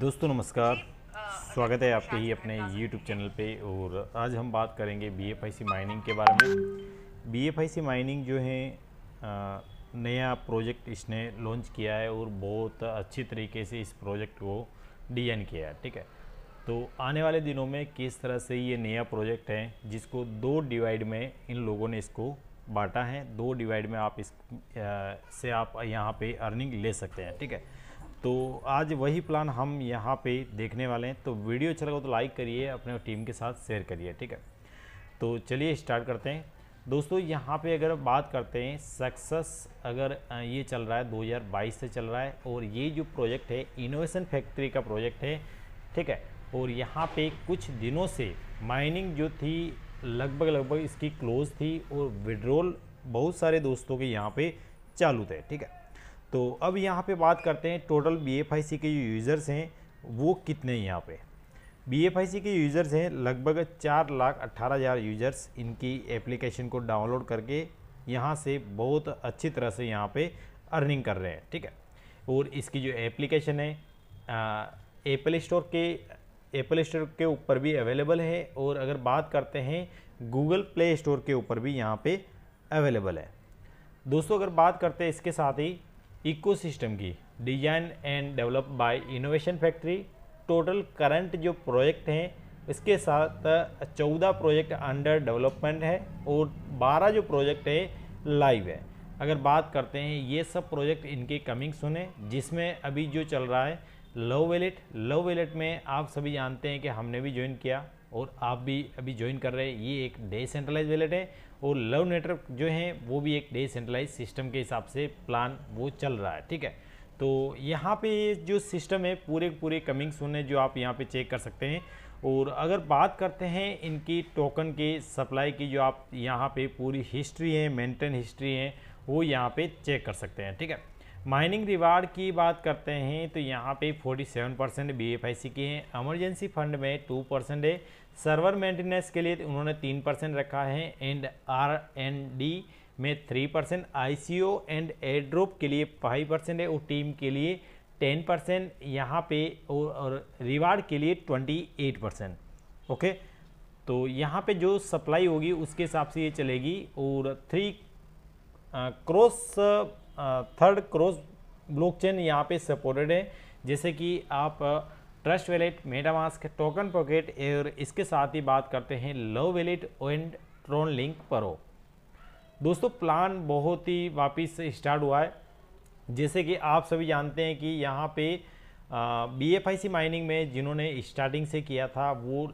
दोस्तों नमस्कार स्वागत है आपके ही अपने YouTube चैनल पे और आज हम बात करेंगे B F I C mining के बारे में B F I C mining जो है नया प्रोजेक्ट इसने लॉन्च किया है और बहुत अच्छी तरीके से इस प्रोजेक्ट को डिजाइन किया है ठीक है तो आने वाले दिनों में किस तरह से ये नया प्रोजेक्ट है जिसको दो डिवाइड में इन लोगों ने इसको बांटा है दो डिवाइड में आप इस आ, से आप यहाँ पे अर्निंग ले सकते हैं ठीक है तो आज वही प्लान हम यहाँ पे देखने वाले हैं तो वीडियो अच्छा लगा तो लाइक करिए अपने टीम के साथ शेयर करिए ठीक है तो चलिए स्टार्ट करते हैं दोस्तों यहाँ पे अगर बात करते हैं सक्सेस अगर ये चल रहा है 2022 से चल रहा है और ये जो प्रोजेक्ट है इनोवेशन फैक्ट्री का प्रोजेक्ट है ठीक है और यहाँ पे कुछ दिनों से माइनिंग जो थी लगभग लगभग इसकी क्लोज थी और विड्रोल बहुत सारे दोस्तों के यहाँ पे चालू थे ठीक है तो अब यहाँ पे बात करते हैं total B F I C के जो यूज़र्स हैं वो कितने हैं यहाँ पे बी एफ आई सी के यूज़र्स हैं लगभग चार लाख अट्ठारह हज़ार यूज़र्स इनकी एप्लीकेशन को डाउनलोड करके यहाँ से बहुत अच्छी तरह से यहाँ पे अर्निंग कर रहे हैं ठीक है और इसकी जो एप्लीकेशन है एप्पल स्टोर के एप्पल स्टोर के ऊपर भी अवेलेबल है और अगर बात करते हैं गूगल प्ले स्टोर के ऊपर भी यहाँ पर अवेलेबल है दोस्तों अगर बात करते हैं इसके साथ ही इकोसिस्टम की design and develop by innovation factory total current जो प्रोजेक्ट हैं इसके साथ चौदह प्रोजेक्ट अंडर डेवलपमेंट है और बारह जो प्रोजेक्ट है लाइव है अगर बात करते हैं ये सब प्रोजेक्ट इनके कमिंग सुने जिसमें अभी जो चल रहा है लव वेलेट लव वेलेट में आप सभी जानते हैं कि हमने भी ज्वाइन किया और आप भी अभी ज्वाइन कर रहे हैं ये एक डे सेंट्रलाइज वेलेट है और लव नेटवर्क जो है वो भी एक डिसेंट्रलाइज सिस्टम के हिसाब से प्लान वो चल रहा है ठीक है तो यहाँ पे जो सिस्टम है पूरे पूरे कमिंग सुन है जो आप यहाँ पे चेक कर सकते हैं और अगर बात करते हैं इनकी टोकन के सप्लाई की जो आप यहाँ पे पूरी हिस्ट्री है मेंटेन हिस्ट्री है वो यहाँ पे चेक कर सकते हैं ठीक है माइनिंग रिवार्ड की बात करते हैं तो यहाँ पे 47 परसेंट बी की है एमरजेंसी फंड में 2 परसेंट है सर्वर मेंटेनेंस के लिए उन्होंने तीन परसेंट रखा है एंड आर एंड डी में three percent I C O and airdrop के लिए फाइव परसेंट है और टीम के लिए टेन परसेंट यहाँ पे और, और रिवार्ड के लिए ट्वेंटी एट परसेंट ओके तो यहाँ पे जो सप्लाई होगी उसके हिसाब से ये चलेगी और three cross third cross blockchain यहाँ पर सपोर्टेड है जैसे कि आप Trust Wallet MetaMask TokenPocket और इसके साथ ही बात करते हैं love wallet and TronLink परो दोस्तों प्लान बहुत ही वापस स्टार्ट हुआ है जैसे कि आप सभी जानते हैं कि यहाँ पे B F I C mining में जिन्होंने स्टार्टिंग से किया था वो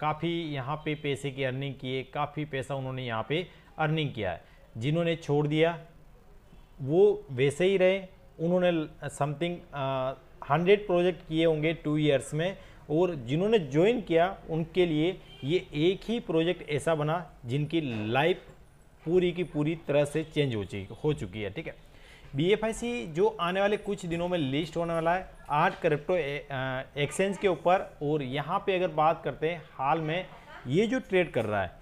काफ़ी यहाँ पे पैसे की अर्निंग किए काफ़ी पैसा उन्होंने यहाँ पे अर्निंग किया है जिन्होंने छोड़ दिया वो वैसे ही रहे उन्होंने समथिंग हंड्रेड प्रोजेक्ट किए होंगे टू ईयर्स में और जिन्होंने ज्वाइन किया उनके लिए ये एक ही प्रोजेक्ट ऐसा बना जिनकी लाइफ पूरी की पूरी तरह से चेंज हो चुकी हो चुकी है ठीक है बी जो आने वाले कुछ दिनों में लिस्ट होने वाला है आठ क्रिप्टो एक्सचेंज के ऊपर और यहाँ पे अगर बात करते हैं हाल में ये जो ट्रेड कर रहा है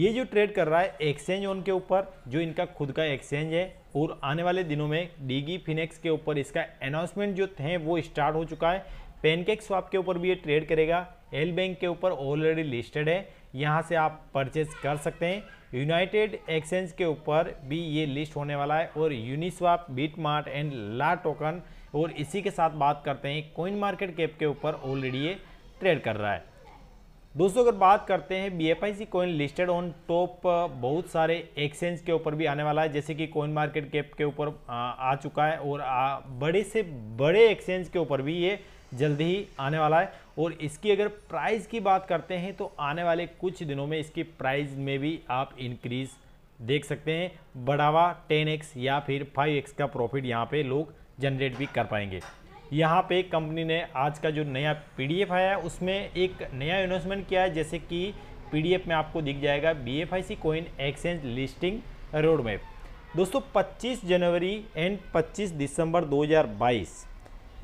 ये जो ट्रेड कर रहा है एक्सचेंज ऑन के ऊपर जो इनका खुद का एक्सचेंज है और आने वाले दिनों में डीगी फिनेक्स के ऊपर इसका अनाउंसमेंट जो है वो स्टार्ट हो चुका है पेनकेक स्वाप के ऊपर भी ये ट्रेड करेगा एल बैंक के ऊपर ऑलरेडी लिस्टेड है यहाँ से आप परचेज कर सकते हैं यूनाइटेड एक्सचेंज के ऊपर भी ये लिस्ट होने वाला है और Uniswap BitMart and LATOKEN और इसी के साथ बात करते हैं कोइन मार्केट कैप के ऊपर ऑलरेडी ये ट्रेड कर रहा है दोस्तों अगर बात करते हैं B F I C coin listed on top बहुत सारे एक्सचेंज के ऊपर भी आने वाला है जैसे कि कॉइन मार्केट कैप के ऊपर आ चुका है और आ, बड़े से बड़े एक्सचेंज के ऊपर भी ये जल्दी ही आने वाला है और इसकी अगर प्राइस की बात करते हैं तो आने वाले कुछ दिनों में इसकी प्राइस में भी आप इंक्रीज देख सकते हैं बढ़ावा टेन या फिर फाइव का प्रॉफिट यहाँ पर लोग जनरेट भी कर पाएंगे यहाँ पे कंपनी ने आज का जो नया पीडीएफ आया है उसमें एक नया इन्वेस्टमेंट किया है जैसे कि पीडीएफ में आपको दिख जाएगा BFIC coin exchange listing road map दोस्तों 25 जनवरी एंड 25 दिसंबर 2022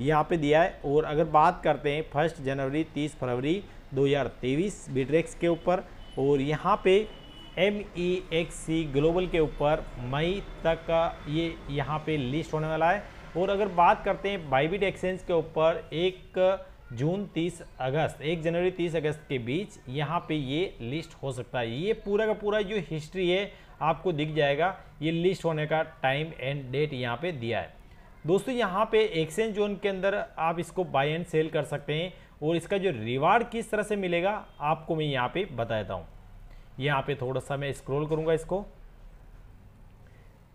यहाँ पे दिया है और अगर बात करते हैं फर्स्ट जनवरी तीस फरवरी तेईस बिट्रेक्स के ऊपर और यहाँ पे M E X C global के ऊपर मई तक ये यहाँ पे लिस्ट होने वाला है और अगर बात करते हैं बाईबिट एक्सचेंज के ऊपर एक जून 30 अगस्त एक जनवरी 30 अगस्त के बीच यहाँ पे ये लिस्ट हो सकता है ये पूरा का पूरा जो हिस्ट्री है आपको दिख जाएगा ये लिस्ट होने का टाइम एंड डेट यहाँ पे दिया है दोस्तों यहाँ पे एक्सचेंज जोन के अंदर आप इसको बाय एंड सेल कर सकते हैं और इसका जो रिवार्ड किस तरह से मिलेगा आपको मैं यहाँ पर बताता हूँ यहाँ पर थोड़ा सा मैं स्क्रोल करूँगा इसको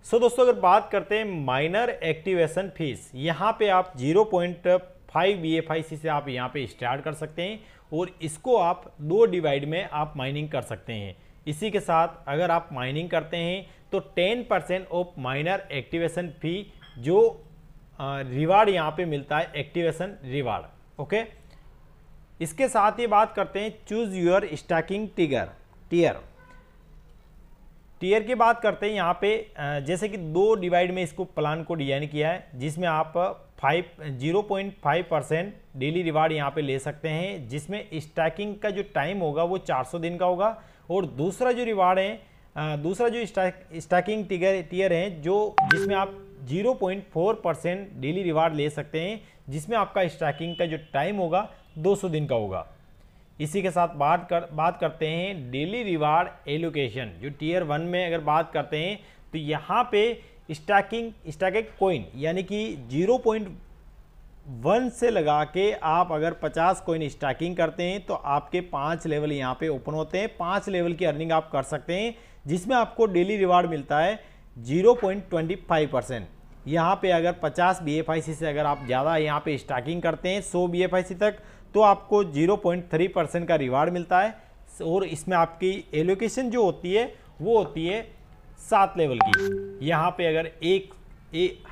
सो दोस्तों अगर बात करते हैं माइनर एक्टिवेशन फीस यहाँ पे आप 0.5 पॉइंट e से आप यहाँ पे स्टार्ट कर सकते हैं और इसको आप दो डिवाइड में आप माइनिंग कर सकते हैं इसी के साथ अगर आप माइनिंग करते हैं तो 10 percent of miner activation fee जो रिवार्ड यहाँ पे मिलता है एक्टिवेशन रिवार्ड ओके इसके साथ ही बात करते हैं चूज़ योर स्टैकिंग टिगर टीयर टीयर की बात करते हैं यहाँ पे जैसे कि दो डिवाइड में इसको प्लान को डिजाइन किया है जिसमें आप five zero point five percent daily reward यहाँ पे ले सकते हैं जिसमें स्टैकिंग का जो टाइम होगा वो 400 दिन का होगा और दूसरा जो रिवार्ड है दूसरा जो स्टैकिंग टिगर टीयर है जो जिसमें आप 0.4 परसेंट डेली रिवार्ड ले सकते हैं जिसमें आपका स्टैकिंग का जो टाइम होगा सौ दिन का होगा इसी के साथ बात कर बात करते हैं डेली रिवार्ड एलोकेशन जो टीयर वन में अगर बात करते हैं तो यहाँ पे स्टैकिंग स्टैकिंग कोइन यानी कि जीरो पॉइंट वन से लगा के आप अगर 50 कोइन स्टैकिंग करते हैं तो आपके पांच लेवल यहाँ पे ओपन होते हैं पांच लेवल की अर्निंग आप कर सकते हैं जिसमें आपको डेली रिवार्ड मिलता है फाइव परसेंट यहाँ पे अगर 50 बी से अगर आप ज़्यादा यहाँ पे स्टैकिंग करते हैं 100 बी तक तो आपको 0.3 परसेंट का रिवार्ड मिलता है और इसमें आपकी एलोकेशन जो होती है वो होती है सात लेवल की यहाँ पे अगर एक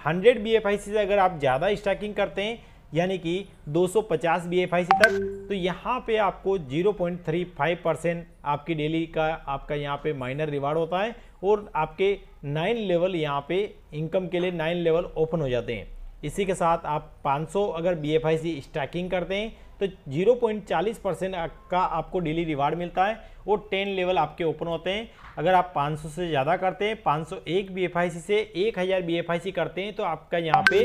hundred B F I C से अगर आप ज़्यादा स्टैकिंग करते हैं यानी कि 250 बी एफ आई सी तक तो यहाँ पे आपको 0.35 परसेंट आपकी डेली का आपका यहाँ पे माइनर रिवार्ड होता है और आपके नाइन लेवल यहाँ पे इनकम के लिए नाइन लेवल ओपन हो जाते हैं इसी के साथ आप 500 अगर B F I C staking करते हैं तो 0.40 परसेंट का आपको डेली रिवार्ड मिलता है वो 10 लेवल आपके ओपन होते हैं अगर आप 500 से ज़्यादा करते हैं 501 बीएफआईसी से 1000 बीएफआईसी करते हैं तो आपका यहाँ पे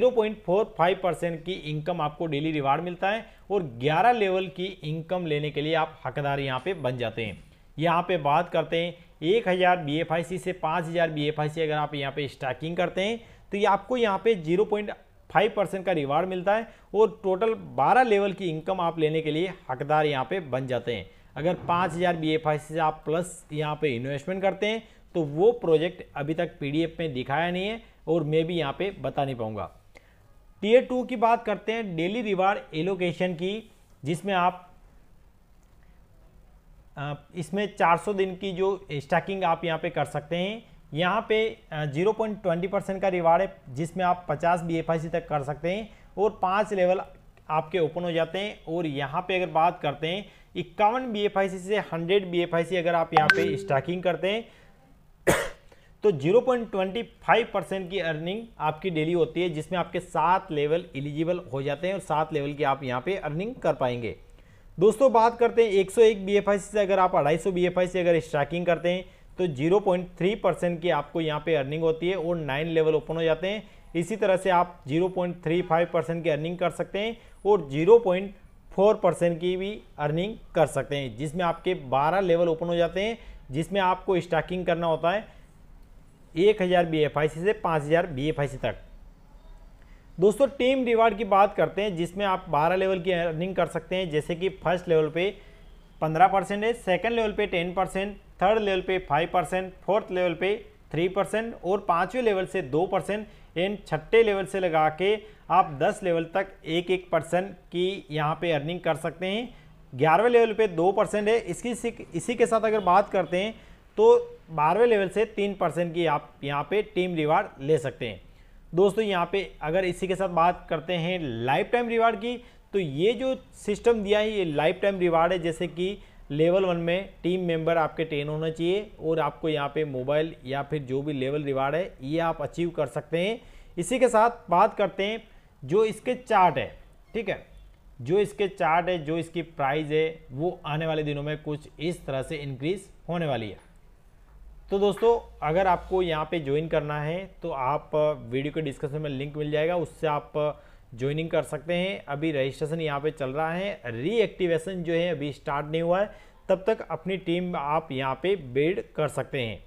0.45 परसेंट की इनकम आपको डेली रिवार्ड मिलता है और 11 लेवल की इनकम लेने के लिए आप हकदार यहाँ पे बन जाते हैं यहाँ पर बात करते हैं एक हज़ार बी एफ आई सी से पाँच हज़ार बी एफ आई सी अगर आप यहाँ पे स्टैकिंग करते हैं तो ये आपको यहाँ पे जीरो पॉइंट फाइव परसेंट का रिवार्ड मिलता है और टोटल बारह लेवल की इनकम आप लेने के लिए हकदार यहाँ पे बन जाते हैं अगर पाँच हज़ार बी एफ आई से आप प्लस यहाँ पे इन्वेस्टमेंट करते हैं तो वो प्रोजेक्ट अभी तक पीडीएफ में दिखाया नहीं है और मैं भी यहाँ पे बता नहीं पाऊँगा टीयर टू की बात करते हैं डेली रिवार्ड एलोकेशन की जिसमें आप इसमें 400 दिन की जो स्टैकिंग आप यहाँ पे कर सकते हैं यहाँ पे 0.20 परसेंट का रिवार्ड है जिसमें आप 50 बी एफ तक कर सकते हैं और पांच लेवल आपके ओपन हो जाते हैं और यहाँ पे अगर बात करते हैं इक्यावन बी एफ से 100 बी एफ अगर आप यहाँ पे स्टॉकिंग करते हैं तो 0.25 परसेंट की अर्निंग आपकी डेली होती है जिसमें आपके सात लेवल एलिजिबल हो जाते हैं और सात लेवल की आप यहाँ पर अर्निंग कर पाएंगे दोस्तों बात करते हैं 101 सी से अगर आप 250 आई से अगर स्ट्राइकिंग करते हैं तो 0.3 परसेंट की आपको यहाँ पे अर्निंग होती है और नाइन लेवल ओपन हो जाते हैं इसी तरह से आप 0.35 परसेंट की अर्निंग कर सकते हैं और 0.4 परसेंट की भी अर्निंग कर सकते हैं जिसमें आपके 12 लेवल ओपन हो जाते हैं जिसमें आपको स्टाकिंग करना होता है एक हज़ार बी एफ आई सी से पाँच हज़ार बी एफ आई सी तक दोस्तों टीम रिवार्ड की बात करते हैं जिसमें आप 12 लेवल की अर्निंग कर सकते हैं जैसे कि फर्स्ट लेवल पे 15 परसेंट है सेकेंड लेवल पे 10 परसेंट थर्ड लेवल पे फाइव परसेंट फोर्थ लेवल पे थ्री परसेंट और पाँचवें लेवल से दो परसेंट एंड छठे लेवल से लगा के आप दस लेवल तक एक एक परसेंट की यहाँ पे अर्निंग कर सकते हैं ग्यारहवें लेवल पे दो परसेंट है इसकी इसी के साथ अगर बात करते हैं तो बारहवें लेवल से तीन परसेंट की आप यहाँ पे टीम रिवार्ड ले सकते हैं दोस्तों यहाँ पे अगर इसी के साथ बात करते हैं लाइफ टाइम रिवार्ड की तो ये जो सिस्टम दिया है ये लाइफ टाइम रिवार्ड है जैसे कि लेवल वन में टीम मेंबर आपके टेन होना चाहिए और आपको यहाँ पे मोबाइल या फिर जो भी लेवल रिवार्ड है ये आप अचीव कर सकते हैं इसी के साथ बात करते हैं जो इसके चार्ट है ठीक है जो इसके चार्ट है जो इसकी प्राइस है वो आने वाले दिनों में कुछ इस तरह से इंक्रीज होने वाली है तो दोस्तों अगर आपको यहाँ पे ज्वाइन करना है तो आप वीडियो के डिस्क्रिप्शन में लिंक मिल जाएगा उससे आप ज्वाइनिंग कर सकते हैं अभी रजिस्ट्रेशन यहाँ पे चल रहा है रीएक्टिवेशन जो है अभी स्टार्ट नहीं हुआ है तब तक अपनी टीम आप यहाँ पे बिल्ड कर सकते हैं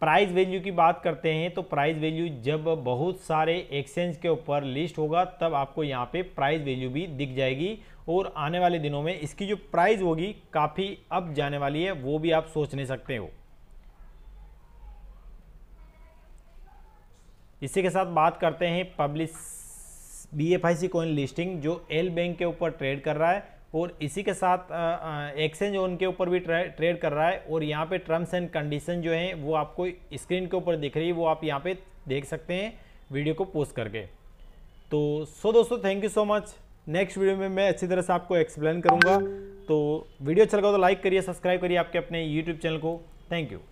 प्राइस वैल्यू की बात करते हैं तो प्राइस वैल्यू जब बहुत सारे एक्सचेंज के ऊपर लिस्ट होगा तब आपको यहाँ पे प्राइस वैल्यू भी दिख जाएगी और आने वाले दिनों में इसकी जो प्राइस होगी काफ़ी अप जाने वाली है वो भी आप सोच नहीं सकते हो इसी के साथ बात करते हैं publish B F I C coin listing जो एल बैंक के ऊपर ट्रेड कर रहा है और इसी के साथ एक्सचेंज ओन के ऊपर भी ट्रेड कर रहा है और यहाँ पे टर्म्स एंड कंडीशन जो हैं वो आपको स्क्रीन के ऊपर दिख रही है वो आप यहाँ पे देख सकते हैं वीडियो को पोस्ट करके तो सो दोस्तों thank you so much next video में मैं अच्छी तरह से आपको एक्सप्लेन करूँगा तो वीडियो अच्छा लगा तो लाइक करिए सब्सक्राइब करिए आपके अपने यूट्यूब चैनल को थैंक यू